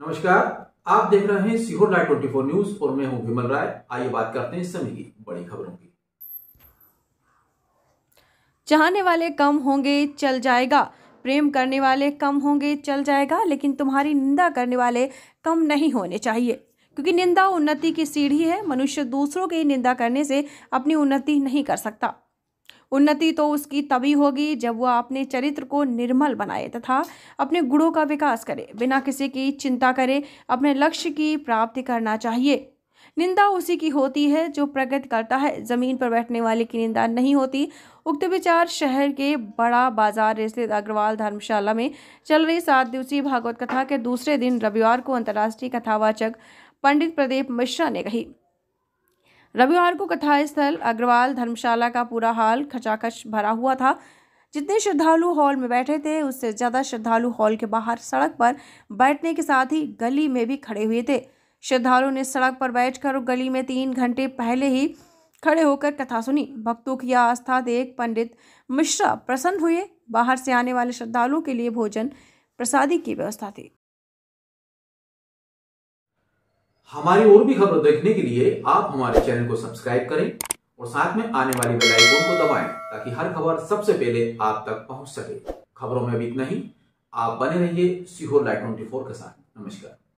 नमस्कार आप देख रहे हैं Sehore live twenty four news और मैं हूं विमल राय आइए बात करते हैं समय की बड़ी खबरों की चाहने वाले कम होंगे चल जाएगा प्रेम करने वाले कम होंगे चल जाएगा लेकिन तुम्हारी निंदा करने वाले कम नहीं होने चाहिए क्योंकि निंदा उन्नति की सीढ़ी है मनुष्य दूसरों की निंदा करने से अपनी उन्नति नहीं कर सकता उन्नति तो उसकी तभी होगी जब वह अपने चरित्र को निर्मल बनाए तथा अपने गुणों का विकास करे बिना किसी की चिंता करे अपने लक्ष्य की प्राप्ति करना चाहिए निंदा उसी की होती है जो प्रगति करता है जमीन पर बैठने वाले की निंदा नहीं होती उक्त विचार शहर के बड़ा बाजार स्थित अग्रवाल धर्मशाला में चल रही सात दिवसीय भागवत कथा के दूसरे दिन रविवार को अंतर्राष्ट्रीय कथावाचक पंडित प्रदीप मिश्रा ने कही रविवार को कथा स्थल अग्रवाल धर्मशाला का पूरा हाल खचाखच भरा हुआ था जितने श्रद्धालु हॉल में बैठे थे उससे ज़्यादा श्रद्धालु हॉल के बाहर सड़क पर बैठने के साथ ही गली में भी खड़े हुए थे श्रद्धालुओं ने सड़क पर बैठकर गली में तीन घंटे पहले ही खड़े होकर कथा सुनी भक्तों की आस्था देख पंडित मिश्रा प्रसन्न हुए बाहर से आने वाले श्रद्धालुओं के लिए भोजन प्रसादी की व्यवस्था थी हमारी और भी खबर देखने के लिए आप हमारे चैनल को सब्सक्राइब करें और साथ में आने वाली बेल आइकन को दबाएं ताकि हर खबर सबसे पहले आप तक पहुंच सके खबरों में अभी इतना ही आप बने रहिए सीहोर लाइट ट्वेंटी के साथ नमस्कार